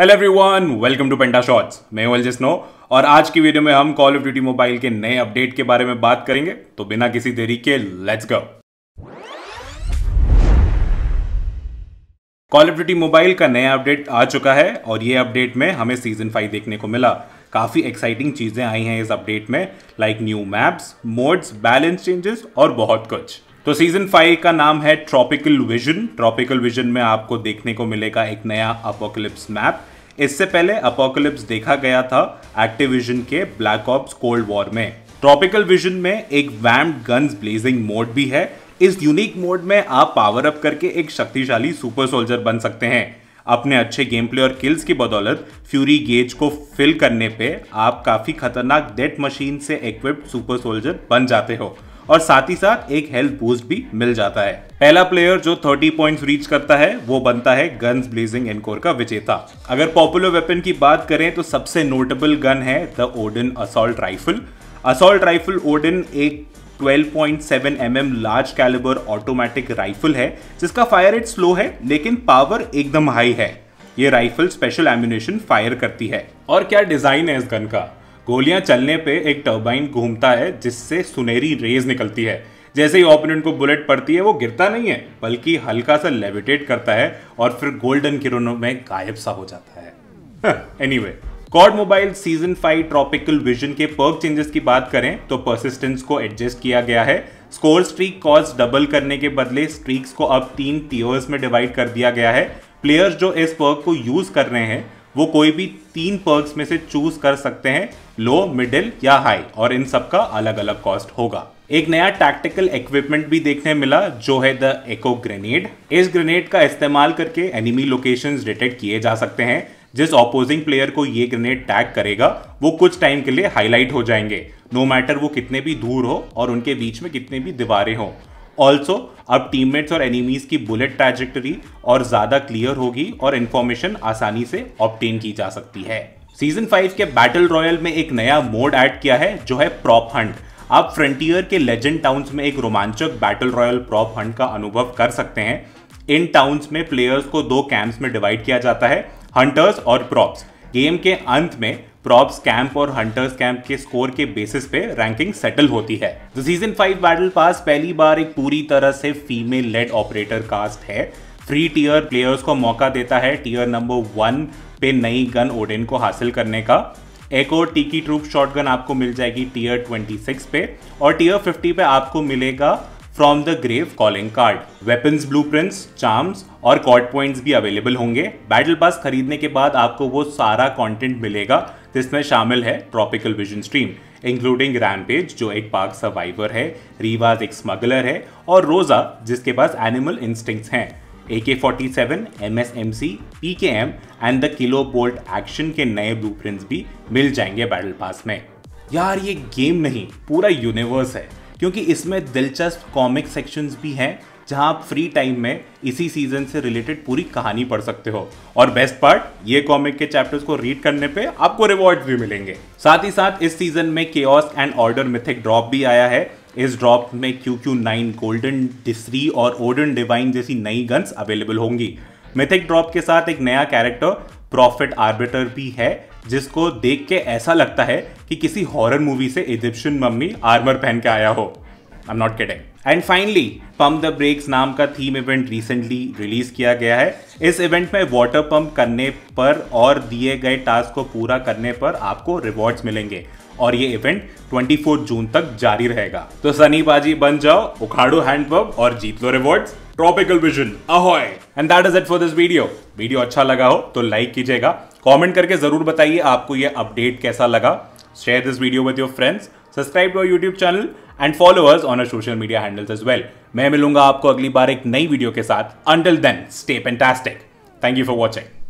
hello everyone welcome to Penta Shots मैं वेल जिस नो और आज की वीडियो में हम कॉल ऑफ ड्यूटी मोबाइल के नए अपडेट के बारे में बात करेंगे तो बिना किसी देरी के let's go Call of Duty mobile का नया अपडेट आ चुका है और ये अपडेट में हमें सीजन फाइव देखने को मिला काफ़ी एक्साइटिंग चीज़ें आई हैं इस अपडेट में like new maps modes balance changes और बहुत कुछ तो सीजन फाइव का नाम है ट्रॉपिकल विजन ट्रॉपिकल विजन में आपको देखने को मिलेगा एक नया अपोकलिप्स मैप इससे पहले अपोकलिप्स देखा गया था एक्टिविजन के ब्लैक ऑप्स कोल्ड वॉर में ट्रॉपिकल विजन में एक वैम गन्स ब्लेजिंग मोड भी है इस यूनिक मोड में आप पावर अप करके एक शक्तिशाली सुपर सोल्जर बन सकते हैं अपने अच्छे गेम प्ले और किल्स की बदौलत फ्यूरी गेज को फिल करने पे आप काफ़ी खतरनाक डेट मशीन से इक्विप्ड सुपर सोल्जर बन जाते हो और साथ ही साथ एक हेल्थ बूस्ट भी मिल जाता है पहला प्लेयर जो 30 पॉइंट्स रीच करता है वो बनता है गन्स ब्लेजिंग एनकोर का विजेता अगर पॉपुलर वेपन की बात करें तो सबसे नोटेबल गन है the Oden assault rifle assault rifle Oden एक 12.7 mm large calibre automatic rifle है जिसका फायर रेट स्लो है लेकिन पावर एकदम हाई है ये राइफल स्पेशल एम्यूनेशन फायर करती है और क्या डिजाइन है इस गन का गोलियां चलने पे एक टर्बाइन घूमता है जिससे सुनहरी रेज निकलती है जैसे ही ओपोनेंट को बुलेट पड़ती है वो गिरता नहीं है बल्कि हल्का सा लेविटेट करता है और फिर गोल्डन किरणों में गायब सा हो जाता है anyway COD mobile season five tropical vision के पर्क चेंजेस की बात करें तो परसिस्टेंस को एडजस्ट किया गया है स्कोर स्ट्रीक कॉस्ट डबल करने के बदले स्ट्रीक्स को अब तीन टीयर्स में डिवाइड कर दिया गया है प्लेयर्स जो इस पर्क को यूज कर रहे हैं वो कोई भी तीन पर्क्स में से चूज कर सकते हैं लो मिडिल या हाई और इन सब का अलग अलग कॉस्ट होगा एक नया टैक्टिकल इक्विपमेंट भी देखने मिला जो है द एको ग्रेनेड इस ग्रेनेड का इस्तेमाल करके एनिमी लोकेशन डिटेक्ट किए जा सकते हैं जिस ऑपोजिंग प्लेयर को ये ग्रेनेड टैग करेगा वो कुछ टाइम के लिए हाईलाइट हो जाएंगे नो no मैटर वो कितने भी दूर हो और उनके बीच में कितने भी दीवारें हो ऑल्सो अब टीममेट्स और एनिमीज की बुलेट ट्रैजेक्टरी और ज़्यादा क्लियर होगी और इन्फॉर्मेशन आसानी से ऑप्टेन की जा सकती है सीजन फाइव के बैटल रॉयल में एक नया मोड ऐड किया है जो है प्रॉप हंट आप फ्रंटियर के लेजेंड टाउन्स में एक रोमांचक बैटल रॉयल प्रॉप हंट का अनुभव कर सकते हैं इन टाउन्स में प्लेयर्स को दो कैंप्स में डिवाइड किया जाता है हंटर्स और प्रॉप्स गेम के अंत में प्रॉप्स कैंप और हंटर्स कैंप के स्कोर के बेसिस पे रैंकिंग सेटल होती है the season five battle pass पहली बार एक पूरी तरह से फीमेल लेड ऑपरेटर कास्ट है फ्री टीयर प्लेयर्स को मौका देता है टीयर नंबर वन पे नई गन ओडेन को हासिल करने का एक और टीकी ट्रूप शॉटगन आपको मिल जाएगी टीयर 26 पे और टीयर 50 पे आपको मिलेगा from the grave calling card weapons prints charms और कॉर्ड पॉइंट्स भी अवेलेबल होंगे बैटल पास खरीदने के बाद आपको वो सारा कॉन्टेंट मिलेगा जिसमें शामिल है tropical vision stream including rampage जो एक पार्क सर्वाइवर है रीवाज एक स्मगलर है और रोजा जिसके पास एनिमल इंस्टिंक्ट्स हैं A K forty seven M S M C P K M and the Kilo bolt action के नए ब्लू प्रिंट्स भी मिल जाएंगे बैटल पास में यार ये गेम नहीं पूरा यूनिवर्स है क्योंकि इसमें दिलचस्प कॉमिक सेक्शंस भी हैं जहां आप फ्री टाइम में इसी सीजन से रिलेटेड पूरी कहानी पढ़ सकते हो और बेस्ट पार्ट ये कॉमिक के चैप्टर्स को रीड करने पे आपको रिवॉर्ड भी मिलेंगे साथ ही साथ इस सीजन में chaos and order mythic drop भी आया है इस ड्रॉप में क्यू क्यू नाइन गोल्डन डिस्री और ओडन डिवाइन जैसी नई गन्स अवेलेबल होंगी मिथिक ड्रॉप के साथ एक नया कैरेक्टर प्रॉफिट आर्बिटर भी है जिसको देख के ऐसा लगता है कि किसी हॉरर मूवी से इजिप्शियन मम्मी आर्मर पहन के आया हो I am not kidding and finally pump the brakes नाम का थीम इवेंट रिसेंटली रिलीज किया गया है इस इवेंट में वाटर पम्प करने पर और दिए गए टास्क को पूरा करने पर आपको रिवॉर्ड्स मिलेंगे और ये इवेंट 24 जून तक जारी रहेगा तो सनी बाजी बन जाओ उखाड़ो हैंडपम्प और जीत लो rewards tropical vision ahoy and that is it for this video video अच्छा लगा हो तो लाइक कीजिएगा कमेंट करके जरूर बताइए आपको यह अपडेट कैसा लगा share this video with your friends subscribe to YouTube channel and followers on our social media handles as well मैं मिलूंगा आपको अगली बार एक नई वीडियो के साथ until then stay Pentastic thank you for watching